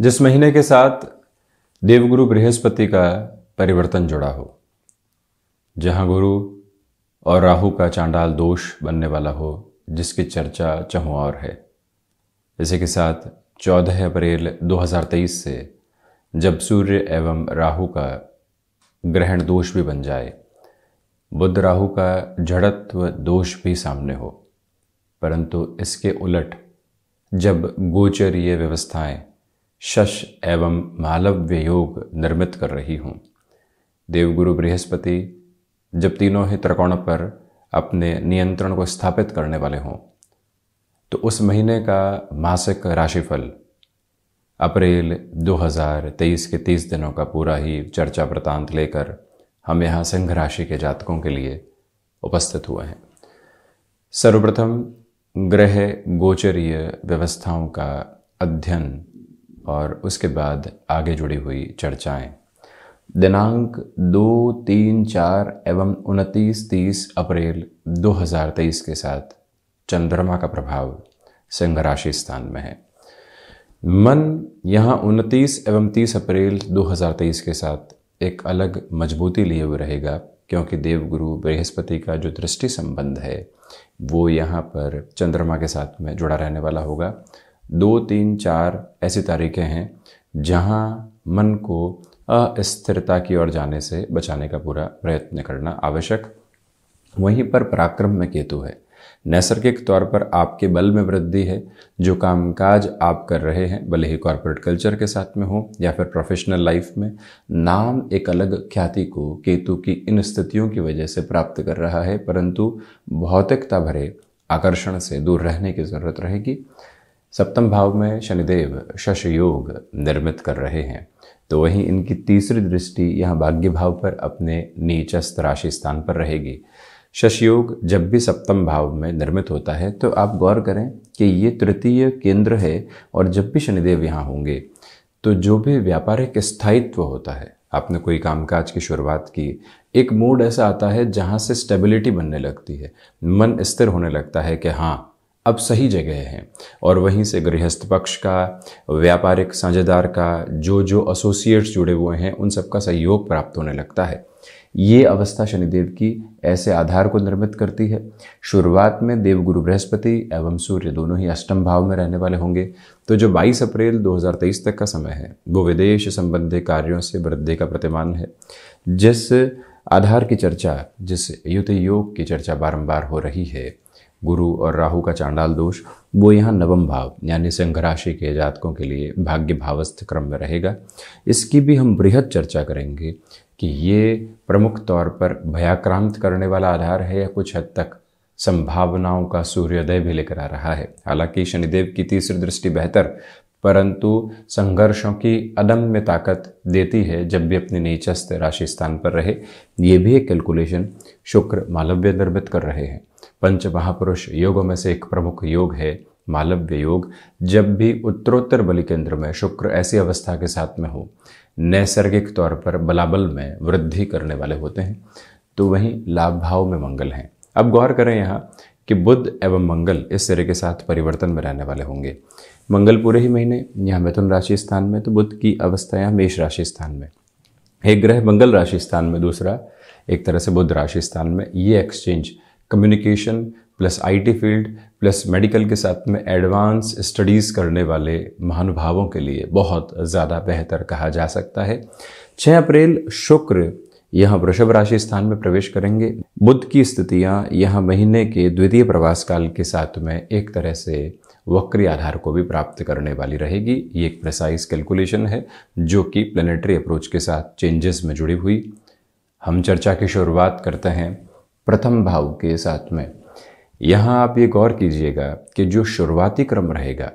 जिस महीने के साथ देवगुरु बृहस्पति का परिवर्तन जुड़ा हो जहां गुरु और राहु का चांडाल दोष बनने वाला हो जिसकी चर्चा चहों और है इसी के साथ 14 अप्रैल 2023 से जब सूर्य एवं राहु का ग्रहण दोष भी बन जाए बुद्ध राहु का जड़त्व दोष भी सामने हो परंतु इसके उलट जब गोचरीय व्यवस्थाएं शश एवं मालव्य योग निर्मित कर रही हूँ देवगुरु बृहस्पति जब तीनों ही त्रिकोण पर अपने नियंत्रण को स्थापित करने वाले हों तो उस महीने का मासिक राशिफल अप्रैल 2023 के 30 दिनों का पूरा ही चर्चा वृतांत लेकर हम यहाँ सिंह राशि के जातकों के लिए उपस्थित हुए हैं सर्वप्रथम ग्रह गोचरीय व्यवस्थाओं का अध्ययन और उसके बाद आगे जुड़ी हुई चर्चाएं दिनांक दो तीन चार एवं उनतीस तीस अप्रैल 2023 के साथ चंद्रमा का प्रभाव सिंह राशि स्थान में है मन यहाँ उनतीस एवं तीस अप्रैल 2023 के साथ एक अलग मजबूती लिए हुए रहेगा क्योंकि देवगुरु बृहस्पति का जो दृष्टि संबंध है वो यहाँ पर चंद्रमा के साथ में जुड़ा रहने वाला होगा दो तीन चार ऐसी तारीखें हैं जहाँ मन को अस्थिरता की ओर जाने से बचाने का पूरा प्रयत्न करना आवश्यक वहीं पर पराक्रम में केतु है नैसर्गिक तौर पर आपके बल में वृद्धि है जो कामकाज आप कर रहे हैं भले ही कॉरपोरेट कल्चर के साथ में हो या फिर प्रोफेशनल लाइफ में नाम एक अलग ख्याति को केतु की इन स्थितियों की वजह से प्राप्त कर रहा है परंतु भौतिकता भरे आकर्षण से दूर रहने की ज़रूरत रहेगी सप्तम भाव में शनिदेव शश योग निर्मित कर रहे हैं तो वहीं इनकी तीसरी दृष्टि यहाँ भाग्य भाव पर अपने नीचस्थ राशि स्थान पर रहेगी शश योग जब भी सप्तम भाव में निर्मित होता है तो आप गौर करें कि ये तृतीय केंद्र है और जब भी शनिदेव यहाँ होंगे तो जो भी व्यापारिक स्थायित्व होता है आपने कोई कामकाज की शुरुआत की एक मूड ऐसा आता है जहाँ से स्टेबिलिटी बनने लगती है मन स्थिर होने लगता है कि हाँ अब सही जगह है और वहीं से गृहस्थ पक्ष का व्यापारिक साझेदार का जो जो एसोसिएट्स जुड़े हुए हैं उन सबका सहयोग प्राप्त होने लगता है ये अवस्था शनिदेव की ऐसे आधार को निर्मित करती है शुरुआत में देव गुरु बृहस्पति एवं सूर्य दोनों ही अष्टम भाव में रहने वाले होंगे तो जो 22 अप्रैल 2023 तक का समय है वो विदेश संबंधी कार्यों से वृद्धि का प्रतिमान है जिस आधार की चर्चा जिस युति योग की चर्चा बारंबार हो रही है गुरु और राहु का चांडाल दोष वो यहाँ नवम भाव यानी संघ राशि के जातकों के लिए भाग्य भावस्थ क्रम में रहेगा इसकी भी हम बृहद चर्चा करेंगे कि ये प्रमुख तौर पर भयाक्रांत करने वाला आधार है या कुछ हद तक संभावनाओं का सूर्योदय भी लेकर आ रहा है हालांकि शनिदेव की तीसरी दृष्टि बेहतर परंतु संघर्षों की अदम्य ताकत देती है जब भी अपने नीचस्थ राशि स्थान पर रहे ये भी एक कैलकुलेशन शुक्र मालव्य निर्मित कर रहे हैं पंच महापुरुष योगों में से एक प्रमुख योग है मालव्य योग जब भी उत्तरोत्तर बलि केंद्र में शुक्र ऐसी अवस्था के साथ में हो नैसर्गिक तौर पर बलाबल में वृद्धि करने वाले होते हैं तो वहीं लाभ भाव में मंगल हैं अब गौर करें यहाँ कि बुद्ध एवं मंगल इस सिरे के साथ परिवर्तन में रहने वाले होंगे मंगल पूरे ही महीने यहाँ मिथुन राशि स्थान में तो बुद्ध की अवस्था यहाँ मेष राशि स्थान में एक ग्रह मंगल राशि स्थान में दूसरा एक तरह से बुद्ध राशि स्थान में ये exchange communication plus IT field plus medical के साथ में एडवांस स्टडीज़ करने वाले महानुभावों के लिए बहुत ज़्यादा बेहतर कहा जा सकता है 6 अप्रैल शुक्र यहाँ वृषभ राशि स्थान में प्रवेश करेंगे बुद्ध की स्थितियाँ यहाँ महीने के द्वितीय प्रवास काल के साथ में एक तरह से वक्री आधार को भी प्राप्त करने वाली रहेगी ये एक प्रिसाइज कैलकुलेशन है जो कि प्लेनेटरी अप्रोच के साथ चेंजेस में जुड़ी हुई हम चर्चा की शुरुआत करते हैं प्रथम भाव के साथ में यहाँ आप ये गौर कीजिएगा कि जो शुरुआती क्रम रहेगा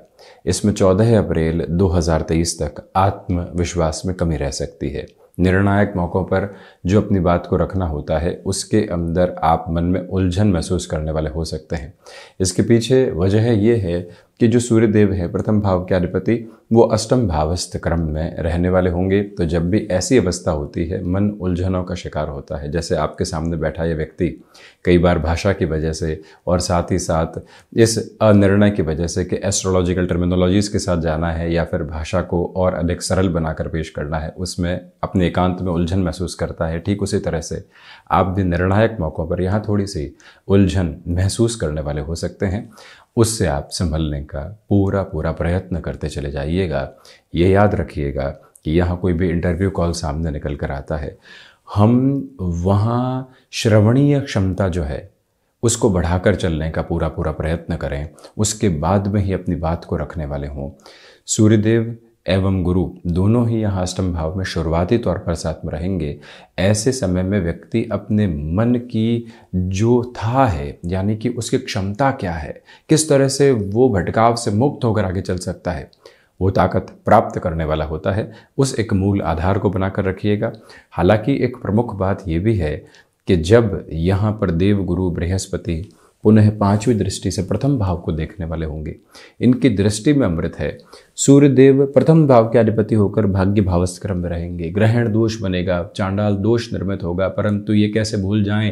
इसमें 14 अप्रैल 2023 तक आत्मविश्वास में कमी रह सकती है निर्णायक मौक़ों पर जो अपनी बात को रखना होता है उसके अंदर आप मन में उलझन महसूस करने वाले हो सकते हैं इसके पीछे वजह यह है कि जो सूर्यदेव है प्रथम भाव के अधिपति वो अष्टम भावस्थ क्रम में रहने वाले होंगे तो जब भी ऐसी अवस्था होती है मन उलझनों का शिकार होता है जैसे आपके सामने बैठा यह व्यक्ति कई बार भाषा की वजह से और साथ ही साथ इस अनिर्णय की वजह से कि एस्ट्रोलॉजिकल टर्मिनोलॉजीज़ के साथ जाना है या फिर भाषा को और अधिक सरल बनाकर पेश करना है उसमें अपने एकांत में उलझन महसूस करता है ठीक उसी तरह से आप भी निर्णायक मौक़ों पर यहाँ थोड़ी सी उलझन महसूस करने वाले हो सकते हैं उससे आप संभलने का पूरा पूरा प्रयत्न करते चले जाइएगा ये याद रखिएगा कि यहाँ कोई भी इंटरव्यू कॉल सामने निकल कर आता है हम वहाँ श्रवणीय क्षमता जो है उसको बढ़ाकर चलने का पूरा पूरा प्रयत्न करें उसके बाद में ही अपनी बात को रखने वाले हों सूर्यदेव एवं गुरु दोनों ही यहाँ अष्टम भाव में शुरुआती तौर पर साथ में रहेंगे ऐसे समय में व्यक्ति अपने मन की जो था है यानी कि उसकी क्षमता क्या है किस तरह से वो भटकाव से मुक्त होकर आगे चल सकता है वो ताकत प्राप्त करने वाला होता है उस एक मूल आधार को बनाकर रखिएगा हालांकि एक प्रमुख बात ये भी है कि जब यहाँ पर देव गुरु बृहस्पति पुनः पांचवी दृष्टि से प्रथम भाव को देखने वाले होंगे इनकी दृष्टि में अमृत है सूर्यदेव प्रथम भाव के अधिपति होकर भाग्य भावस्क्रम में रहेंगे ग्रहण दोष बनेगा चांडाल दोष निर्मित होगा परंतु ये कैसे भूल जाएं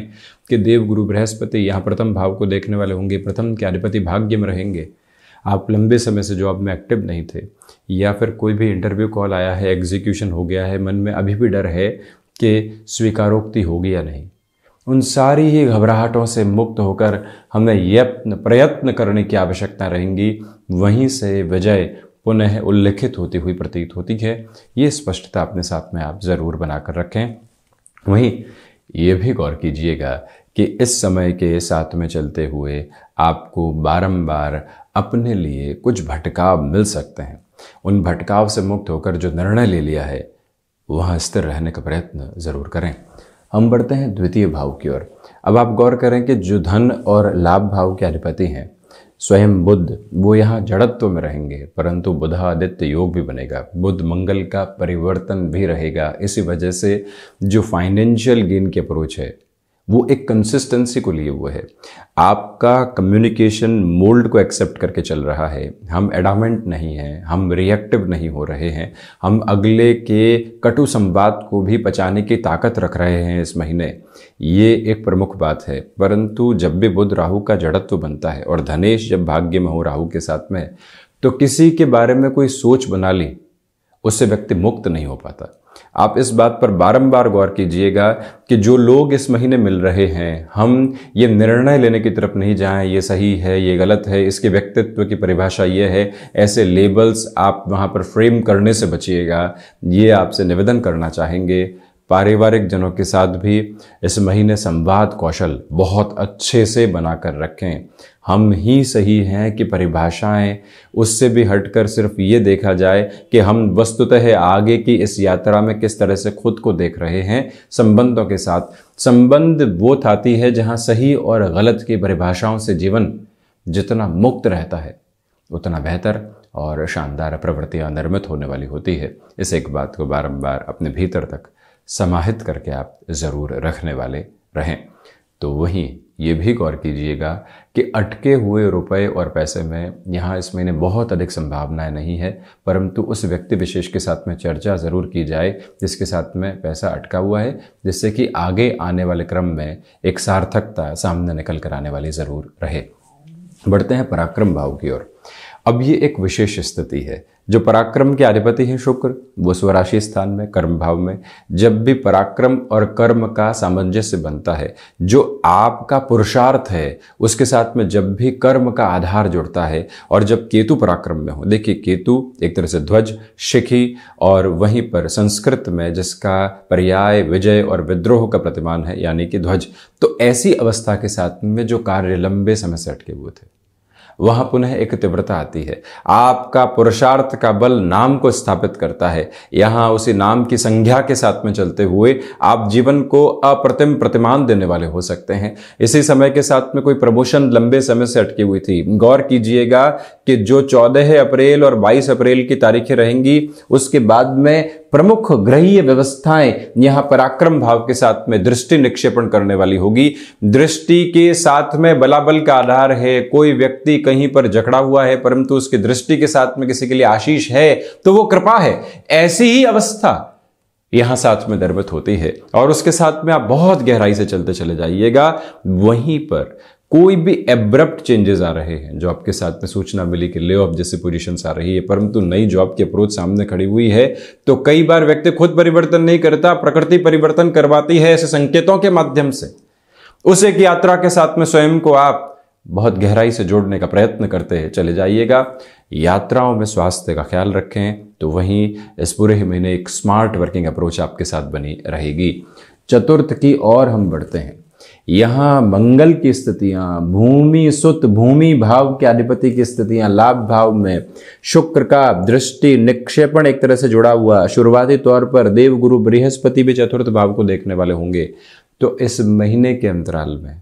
कि देव गुरु बृहस्पति यहाँ प्रथम भाव को देखने वाले होंगे प्रथम के अधिपति भाग्य में रहेंगे आप लंबे समय से जॉब में एक्टिव नहीं थे या फिर कोई भी इंटरव्यू कॉल आया है एग्जीक्यूशन हो गया है मन में अभी भी डर है कि स्वीकारोक्ति होगी या नहीं उन सारी ही घबराहटों से मुक्त होकर हमें यत्न प्रयत्न करने की आवश्यकता रहेगी वहीं से विजय पुनः उल्लिखित होती हुई प्रतीत होती है ये स्पष्टता अपने साथ में आप ज़रूर बनाकर रखें वहीं ये भी गौर कीजिएगा कि इस समय के साथ में चलते हुए आपको बारंबार अपने लिए कुछ भटकाव मिल सकते हैं उन भटकाव से मुक्त होकर जो निर्णय ले लिया है वहाँ स्थिर रहने का प्रयत्न ज़रूर करें हम बढ़ते हैं द्वितीय भाव की ओर अब आप गौर करें कि जो धन और लाभ भाव के अधिपति हैं स्वयं बुद्ध वो यहाँ जड़त्व में रहेंगे परंतु बुधादित्य योग भी बनेगा बुद्ध मंगल का परिवर्तन भी रहेगा इसी वजह से जो फाइनेंशियल गेन की अप्रोच है वो एक कंसिस्टेंसी को लिए हुए है आपका कम्युनिकेशन मोल्ड को एक्सेप्ट करके चल रहा है हम एडामेंट नहीं हैं हम रिएक्टिव नहीं हो रहे हैं हम अगले के कटु संवाद को भी पचाने की ताकत रख रहे हैं इस महीने ये एक प्रमुख बात है परंतु जब भी बुध राहु का जड़त्व बनता है और धनेश जब भाग्य में हो राहु के साथ में तो किसी के बारे में कोई सोच बना ली उससे व्यक्ति मुक्त नहीं हो पाता आप इस बात पर बारंबार गौर कीजिएगा कि जो लोग इस महीने मिल रहे हैं हम ये निर्णय लेने की तरफ नहीं जाएं ये सही है ये गलत है इसके व्यक्तित्व की परिभाषा ये है ऐसे लेबल्स आप वहाँ पर फ्रेम करने से बचिएगा ये आपसे निवेदन करना चाहेंगे पारिवारिक जनों के साथ भी इस महीने संवाद कौशल बहुत अच्छे से बनाकर रखें हम ही सही हैं कि परिभाषाएं उससे भी हटकर सिर्फ ये देखा जाए कि हम वस्तुतः आगे की इस यात्रा में किस तरह से खुद को देख रहे हैं संबंधों के साथ संबंध वो थाती है जहां सही और गलत की परिभाषाओं से जीवन जितना मुक्त रहता है उतना बेहतर और शानदार प्रवृत्तियां निर्मित होने वाली होती है इस एक बात को बारंबार अपने भीतर तक समाहित करके आप ज़रूर रखने वाले रहें तो वहीं ये भी गौर कीजिएगा कि अटके हुए रुपए और पैसे में यहाँ इस महीने बहुत अधिक संभावनाएं नहीं है परंतु उस व्यक्ति विशेष के साथ में चर्चा ज़रूर की जाए जिसके साथ में पैसा अटका हुआ है जिससे कि आगे आने वाले क्रम में एक सार्थकता सामने निकल कर आने वाली ज़रूर रहे बढ़ते हैं पराक्रम भाव की ओर अब ये एक विशेष स्थिति है जो पराक्रम के अधिपति हैं शुक्र वो स्वराशि स्थान में कर्म भाव में जब भी पराक्रम और कर्म का सामंजस्य बनता है जो आपका पुरुषार्थ है उसके साथ में जब भी कर्म का आधार जुड़ता है और जब केतु पराक्रम में हो देखिए केतु एक तरह से ध्वज शिखी और वहीं पर संस्कृत में जिसका पर्याय विजय और विद्रोह का प्रतिमान है यानी कि ध्वज तो ऐसी अवस्था के साथ में जो कार्य लंबे समय से अटके हुए थे वहाँ पुनः एक तीव्रता आती है आपका पुरुषार्थ का बल नाम को स्थापित करता है यहाँ उसी नाम की संज्ञा के साथ में चलते हुए आप जीवन को अप्रतिम प्रतिमान देने वाले हो सकते हैं इसी समय के साथ में कोई प्रमोशन लंबे समय से अटकी हुई थी गौर कीजिएगा कि जो चौदह अप्रैल और बाईस अप्रैल की तारीखें रहेंगी उसके बाद में प्रमुख ग्रहीय व्यवस्थाएं यहां पराक्रम भाव के साथ में दृष्टि निक्षेपण करने वाली होगी दृष्टि के साथ में बलाबल का आधार है कोई व्यक्ति कहीं पर जकड़ा हुआ है परंतु उसकी दृष्टि के साथ में किसी के लिए आशीष है तो वो कृपा है ऐसी ही अवस्था यहां साथ में दर्मित होती है और उसके साथ में आप बहुत गहराई से चलते चले जाइएगा वहीं पर कोई भी एब्रप्ट चेंजेस आ रहे हैं जो आपके साथ में सूचना मिली कि ले ऑफ जैसी पोजीशंस आ रही है परंतु नई जॉब की अप्रोच सामने खड़ी हुई है तो कई बार व्यक्ति खुद परिवर्तन नहीं करता प्रकृति परिवर्तन करवाती है ऐसे संकेतों के माध्यम से उस एक यात्रा के साथ में स्वयं को आप बहुत गहराई से जोड़ने का प्रयत्न करते हैं चले जाइएगा यात्राओं में स्वास्थ्य का ख्याल रखें तो वहीं इस पूरे ही महीने एक स्मार्ट वर्किंग अप्रोच आपके साथ बनी रहेगी चतुर्थ की ओर हम बढ़ते हैं यहाँ मंगल की स्थितियाँ भूमि सुत भूमि भाव के अधिपति की स्थितियाँ लाभ भाव में शुक्र का दृष्टि निक्षेपण एक तरह से जुड़ा हुआ शुरुआती तौर पर देवगुरु बृहस्पति भी चतुर्थ भाव को देखने वाले होंगे तो इस महीने के अंतराल में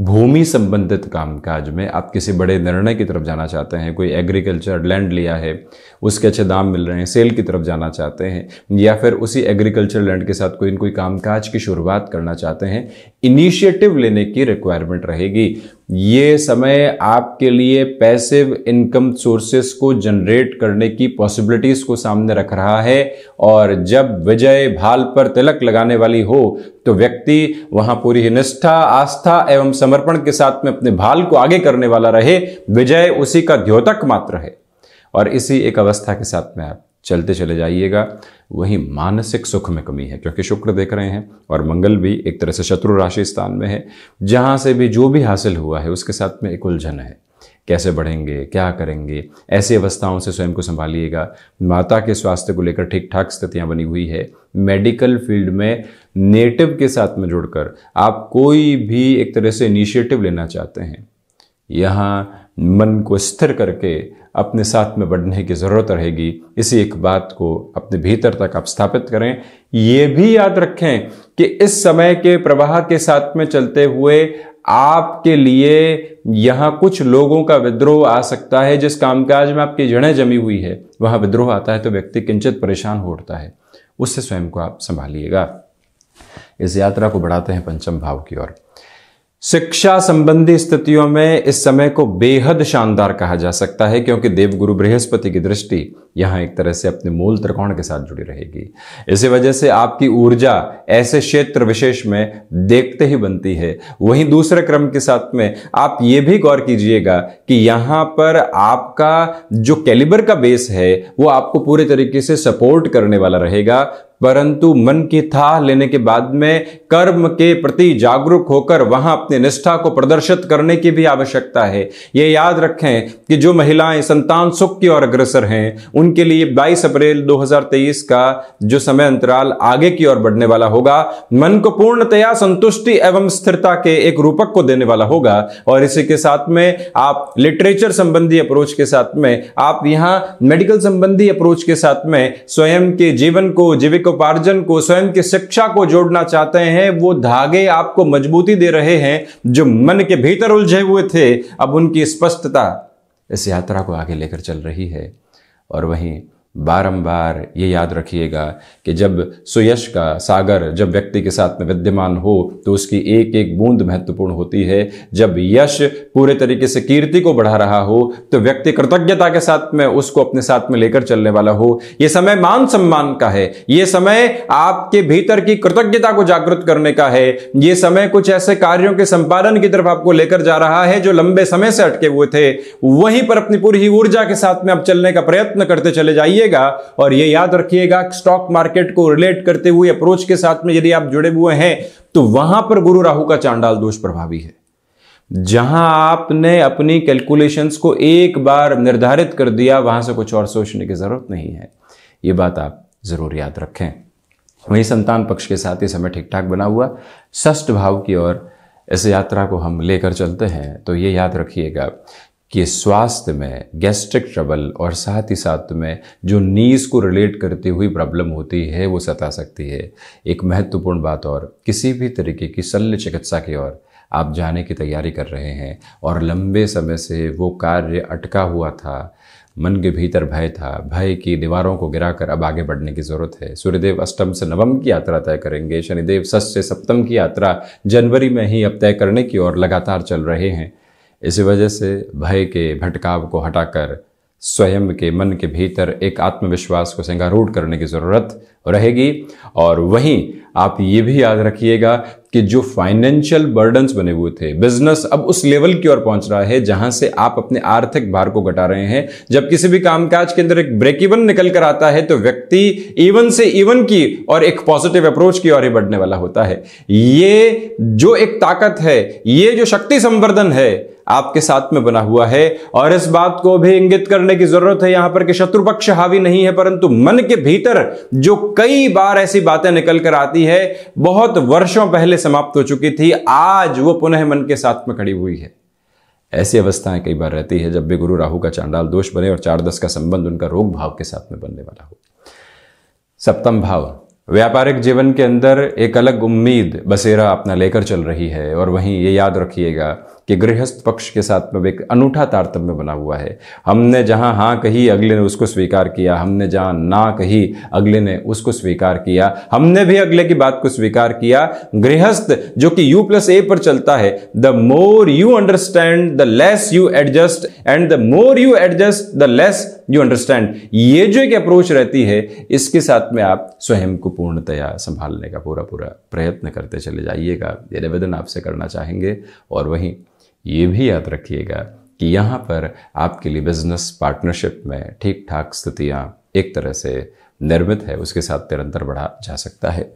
भूमि संबंधित कामकाज में आप किसी बड़े निर्णय की तरफ जाना चाहते हैं कोई एग्रीकल्चर लैंड लिया है उसके अच्छे दाम मिल रहे हैं सेल की तरफ जाना चाहते हैं या फिर उसी एग्रीकल्चर लैंड के साथ कोई न कोई कामकाज की शुरुआत करना चाहते हैं इनिशिएटिव लेने की रिक्वायरमेंट रहेगी ये समय आपके लिए पैसिव इनकम सोर्सेस को जनरेट करने की पॉसिबिलिटीज को सामने रख रहा है और जब विजय भाल पर तिलक लगाने वाली हो तो व्यक्ति वहां पूरी निष्ठा आस्था एवं समर्पण के साथ में अपने भाल को आगे करने वाला रहे विजय उसी का द्योतक मात्र है और इसी एक अवस्था के साथ में आप चलते चले जाइएगा वहीं मानसिक सुख में कमी है क्योंकि शुक्र देख रहे हैं और मंगल भी एक तरह से शत्रु राशि स्थान में है जहाँ से भी जो भी हासिल हुआ है उसके साथ में एक उलझन है कैसे बढ़ेंगे क्या करेंगे ऐसी अवस्थाओं से स्वयं को संभालिएगा माता के स्वास्थ्य को लेकर ठीक ठाक स्थितियां बनी हुई है मेडिकल फील्ड में नेटिव के साथ में जुड़कर आप कोई भी एक तरह से इनिशिएटिव लेना चाहते हैं यहाँ मन को स्थिर करके अपने साथ में बढ़ने की ज़रूरत रहेगी इसी एक बात को अपने भीतर तक आप स्थापित करें ये भी याद रखें कि इस समय के प्रवाह के साथ में चलते हुए आपके लिए यहाँ कुछ लोगों का विद्रोह आ सकता है जिस कामकाज में आपकी जड़ें जमी हुई है वहाँ विद्रोह आता है तो व्यक्ति किंचित परेशान हो उठता है उससे स्वयं को आप संभालिएगा इस यात्रा को बढ़ाते हैं पंचम भाव की ओर शिक्षा संबंधी स्थितियों में इस समय को बेहद शानदार कहा जा सकता है क्योंकि देवगुरु बृहस्पति की दृष्टि यहाँ एक तरह से अपने मूल त्रिकोण के साथ जुड़ी रहेगी इसी वजह से आपकी ऊर्जा ऐसे क्षेत्र विशेष में देखते ही बनती है वहीं दूसरे क्रम के साथ में आप ये भी गौर कीजिएगा कि यहाँ पर आपका जो कैलिबर का बेस है वो आपको पूरे तरीके से सपोर्ट करने वाला रहेगा परंतु मन की था लेने के बाद में कर्म के प्रति जागरूक होकर वहां अपनी निष्ठा को प्रदर्शित करने की भी आवश्यकता है ये याद रखें कि जो महिलाएं संतान सुख की ओर अग्रसर हैं उनके लिए 22 अप्रैल 2023 का जो समय अंतराल आगे की ओर बढ़ने वाला होगा मन को पूर्णतया संतुष्टि एवं स्थिरता के एक रूपक को देने वाला होगा और इसी के साथ में आप लिटरेचर संबंधी अप्रोच के साथ में आप यहां मेडिकल संबंधी अप्रोच के साथ में स्वयं के जीवन को जीविकोपार्जन को स्वयं की शिक्षा को जोड़ना चाहते हैं वो धागे आपको मजबूती दे रहे हैं जो मन के भीतर उलझे हुए थे अब उनकी स्पष्टता इस यात्रा को आगे लेकर चल रही है और वहीं बारंबार ये याद रखिएगा कि जब सुयश का सागर जब व्यक्ति के साथ में विद्यमान हो तो उसकी एक एक बूंद महत्वपूर्ण होती है जब यश पूरे तरीके से कीर्ति को बढ़ा रहा हो तो व्यक्ति कृतज्ञता के साथ में उसको अपने साथ में लेकर चलने वाला हो यह समय मान सम्मान का है ये समय आपके भीतर की कृतज्ञता को जागृत करने का है ये समय कुछ ऐसे कार्यों के संपादन की तरफ आपको लेकर जा रहा है जो लंबे समय से अटके हुए थे वहीं पर अपनी पूरी ऊर्जा के साथ में आप चलने का प्रयत्न करते चले जाइए करिएगा और ये याद रखिएगा स्टॉक मार्केट को रिलेट करते हुए अप्रोच के साथ में यदि आप जुड़े हुए हैं तो वहां पर गुरु राहु का चांडाल दोष प्रभावी है जहां आपने अपनी कैलकुलेशंस को एक बार निर्धारित कर दिया वहां से कुछ और सोचने की जरूरत नहीं है ये बात आप जरूर याद रखें वही संतान पक्ष के साथ ये समय ठीक ठाक बना हुआ षष्ठ भाव की ओर इस यात्रा को हम लेकर चलते हैं तो ये याद रखिएगा कि स्वास्थ्य में गैस्ट्रिक ट्रबल और साथ ही साथ में जो नीज को रिलेट करती हुई प्रॉब्लम होती है वो सता सकती है एक महत्वपूर्ण बात और किसी भी तरीके की शल्य चिकित्सा की ओर आप जाने की तैयारी कर रहे हैं और लंबे समय से वो कार्य अटका हुआ था मन के भीतर भय था भय की दीवारों को गिराकर अब आगे बढ़ने की ज़रूरत है सूर्यदेव अष्टम से नवम की यात्रा तय करेंगे शनिदेव सस से सप्तम की यात्रा जनवरी में ही अब तय करने की ओर लगातार चल रहे हैं इस वजह से भय के भटकाव को हटाकर स्वयं के मन के भीतर एक आत्मविश्वास को सिंगारूढ़ करने की ज़रूरत रहेगी और वहीं आप ये भी याद रखिएगा कि जो फाइनेंशियल बर्डन्स बने हुए थे बिजनेस अब उस लेवल की ओर पहुंच रहा है जहां से आप अपने आर्थिक भार को घटा रहे हैं जब किसी भी कामकाज के अंदर एक ब्रेक इवन निकल कर आता है तो व्यक्ति इवन से इवन की और एक पॉजिटिव अप्रोच की ओर ही बढ़ने वाला होता है ये जो एक ताकत है ये जो शक्ति संवर्धन है आपके साथ में बना हुआ है और इस बात को भी इंगित करने की जरूरत है यहां पर कि शत्रु पक्ष हावी नहीं है परंतु मन के भीतर जो कई बार ऐसी बातें निकल कर आती है बहुत वर्षों पहले समाप्त हो चुकी थी आज वो पुनः मन के साथ में खड़ी हुई है ऐसी अवस्थाएं कई बार रहती है जब भी गुरु राहु का चांडाल दोष बने और चार दस का संबंध उनका रोग भाव के साथ में बनने वाला हो सप्तम भाव व्यापारिक जीवन के अंदर एक अलग उम्मीद बसेरा अपना लेकर चल रही है और वहीं ये याद रखिएगा कि गृहस्थ पक्ष के साथ में एक अनूठा तारतम्य बना हुआ है हमने जहाँ हाँ कही अगले ने उसको स्वीकार किया हमने जहाँ ना कही अगले ने उसको स्वीकार किया हमने भी अगले की बात को स्वीकार किया गृहस्थ जो कि यू प्लस ए पर चलता है the more you understand the less you adjust and the more you adjust the less you understand ये जो एक अप्रोच रहती है इसके साथ में आप स्वयं को पूर्णतया संभालने का पूरा पूरा प्रयत्न करते चले जाइएगा ये निवेदन आपसे करना चाहेंगे और वहीं ये भी याद रखिएगा कि यहाँ पर आपके लिए बिजनेस पार्टनरशिप में ठीक ठाक स्थितियाँ एक तरह से निर्मित है उसके साथ निरंतर बढ़ा जा सकता है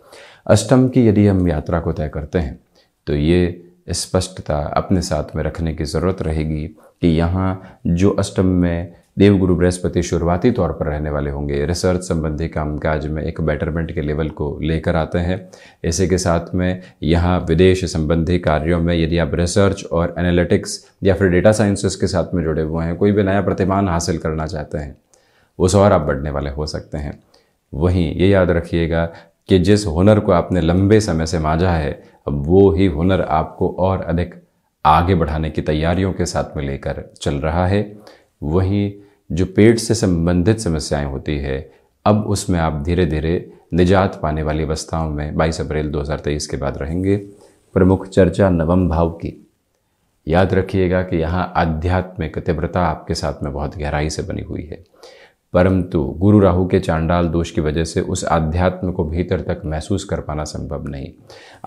अष्टम की यदि हम यात्रा को तय करते हैं तो ये स्पष्टता अपने साथ में रखने की ज़रूरत रहेगी कि यहाँ जो अष्टम में देवगुरु बृहस्पति शुरुआती तौर पर रहने वाले होंगे रिसर्च संबंधी कामकाज में एक बेटरमेंट के लेवल को लेकर आते हैं इसी के साथ में यहाँ विदेश संबंधी कार्यों में यदि आप रिसर्च और एनालिटिक्स या फिर डेटा साइंसेस के साथ में जुड़े हुए हैं कोई भी नया प्रतिमान हासिल करना चाहते हैं उस और आप बढ़ने वाले हो सकते हैं वहीं ये याद रखिएगा कि जिस हुनर को आपने लंबे समय से माजा है अब वो ही हुनर आपको और अधिक आगे बढ़ाने की तैयारियों के साथ में लेकर चल रहा है वहीं जो पेट से संबंधित समस्याएं होती है अब उसमें आप धीरे धीरे निजात पाने वाली अवस्थाओं में 22 अप्रैल 2023 के बाद रहेंगे प्रमुख चर्चा नवम भाव की याद रखिएगा कि यहाँ आध्यात्मिक तीव्रता आपके साथ में बहुत गहराई से बनी हुई है परंतु गुरु राहु के चांडाल दोष की वजह से उस आध्यात्म को भीतर तक महसूस कर पाना संभव नहीं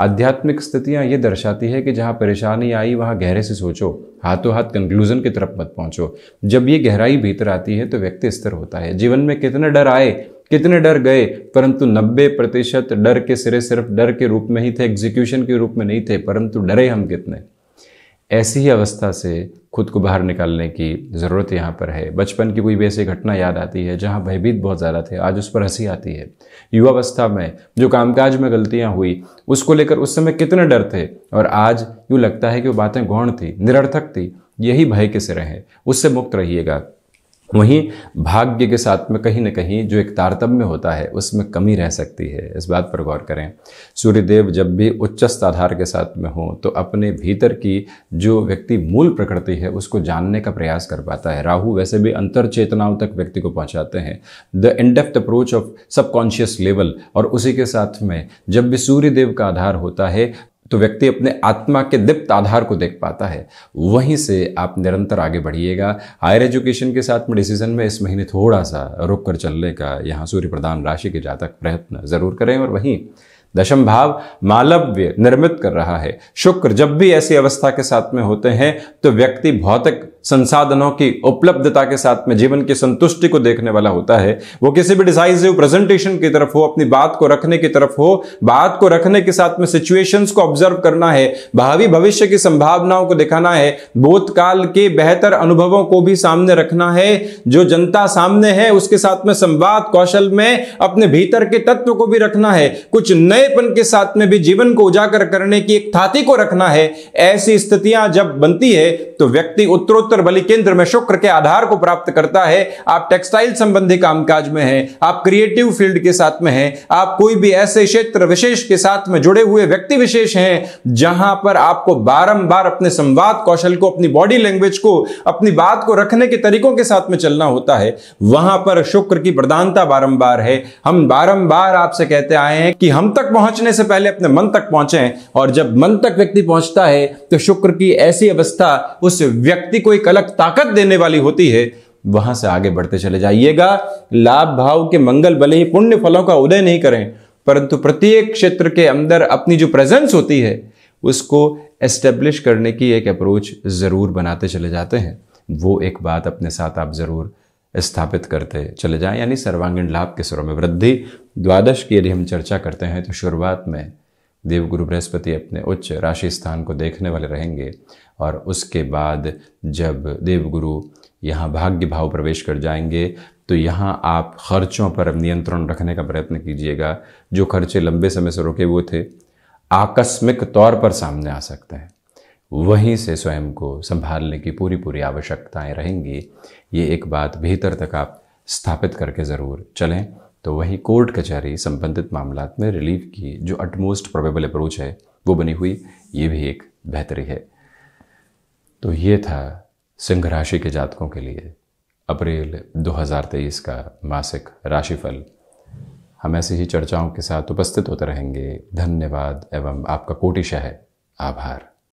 आध्यात्मिक स्थितियाँ ये दर्शाती है कि जहां परेशानी आई वहां गहरे से सोचो हाथों हाथ कंक्लूजन की तरफ मत पहुँचो जब ये गहराई भीतर आती है तो व्यक्ति स्थिर होता है जीवन में कितने डर आए कितने डर गए परंतु 90 प्रतिशत डर के सिरे सिर्फ डर के रूप में ही थे एग्जीक्यूशन के रूप में नहीं थे परंतु डरे हम कितने ऐसी ही अवस्था से खुद को बाहर निकालने की ज़रूरत यहाँ पर है बचपन की कोई वैसी घटना याद आती है जहाँ भयभीत बहुत ज़्यादा थे आज उस पर हंसी आती है युवावस्था में जो कामकाज में गलतियाँ हुई उसको लेकर उस समय कितने डर थे और आज यूँ लगता है कि वो बातें गौण थी निरर्थक थी यही भय के सिरे हैं उससे मुक्त रहिएगा वहीं भाग्य के साथ में कहीं ना कहीं जो एक तारतम्य होता है उसमें कमी रह सकती है इस बात पर गौर करें सूर्यदेव जब भी उच्चस्त आधार के साथ में हो तो अपने भीतर की जो व्यक्ति मूल प्रकृति है उसको जानने का प्रयास कर पाता है राहु वैसे भी अंतर चेतनाओं तक व्यक्ति को पहुंचाते हैं the in depth approach of subconscious level और उसी के साथ में जब भी सूर्यदेव का आधार होता है तो व्यक्ति अपने आत्मा के दीप्त आधार को देख पाता है वहीं से आप निरंतर आगे बढ़िएगा हायर एजुकेशन के साथ में डिसीजन में इस महीने थोड़ा सा रुक कर चलने का यहाँ सूर्य प्रदान राशि के जातक प्रयत्न जरूर करें और वहीं दशम भाव मालव्य निर्मित कर रहा है शुक्र जब भी ऐसी अवस्था के साथ में होते हैं तो व्यक्ति भौतिक संसाधनों की उपलब्धता के साथ में जीवन की संतुष्टि को देखने वाला होता है वो किसी भी डिसाइजिव प्रेजेंटेशन की तरफ हो अपनी बात को रखने की तरफ हो बात को रखने के साथ में सिचुएशन को ऑब्जर्व करना है भावी भविष्य की संभावनाओं को दिखाना है भूतकाल के बेहतर अनुभवों को भी सामने रखना है जो जनता सामने है उसके साथ में संवाद कौशल में अपने भीतर के तत्व को भी रखना है कुछ नएपन के साथ में भी जीवन को उजागर करने की एक थाती को रखना है ऐसी स्थितियां जब बनती है तो व्यक्ति उत्तरोत्तर शुक्र बलि केंद्र में शुक्र के आधार को प्राप्त करता है आप टेक्सटाइल संबंधी कामकाज में हैं आप क्रिएटिव फील्ड के साथ में हैं आप कोई भी ऐसे क्षेत्र विशेष के साथ में जुड़े हुए व्यक्ति विशेष हैं जहां पर आपको बारंबार अपने संवाद कौशल को अपनी बॉडी लैंग्वेज को अपनी बात को रखने के तरीकों के साथ में चलना होता है वहां पर शुक्र की प्रधानता बारंबार है हम बारंबार आपसे कहते आए हैं कि हम तक पहुंचने से पहले अपने मन तक पहुंचे और जब मन तक व्यक्ति पहुंचता है तो शुक्र की ऐसी अवस्था उस व्यक्ति को एक अलग ताकत देने वाली होती है वहां से आगे बढ़ते चले जाइएगा लाभ भाव के मंगल भले ही पुण्य फलों का उदय नहीं करें परंतु प्रत्येक क्षेत्र के अंदर अपनी जो प्रेजेंस होती है उसको एस्टेब्लिश करने की एक अप्रोच ज़रूर बनाते चले जाते हैं वो एक बात अपने साथ आप ज़रूर स्थापित करते चले जाए यानी सर्वांगीण लाभ के स्वरों में वृद्धि द्वादश की यदि हम चर्चा करते हैं तो शुरुआत में देवगुरु बृहस्पति अपने उच्च राशि स्थान को देखने वाले रहेंगे और उसके बाद जब देवगुरु यहाँ भाग्य भाव प्रवेश कर जाएंगे तो यहाँ आप खर्चों पर नियंत्रण रखने का प्रयत्न कीजिएगा जो खर्चे लंबे समय से रुके हुए थे आकस्मिक तौर पर सामने आ सकते हैं वहीं से स्वयं को संभालने की पूरी पूरी आवश्यकताएं रहेंगी ये एक बात भीतर तक आप स्थापित करके ज़रूर चलें तो वहीं कोर्ट कचहरी संबंधित मामला में रिलीफ की जो अटमोस्ट प्रोबेबल अप्रोच है वो बनी हुई ये भी एक बेहतरी है तो ये था सिंह राशि के जातकों के लिए अप्रैल 2023 का मासिक राशिफल हम ऐसी ही चर्चाओं के साथ उपस्थित होते रहेंगे धन्यवाद एवं आपका कोटिशह आभार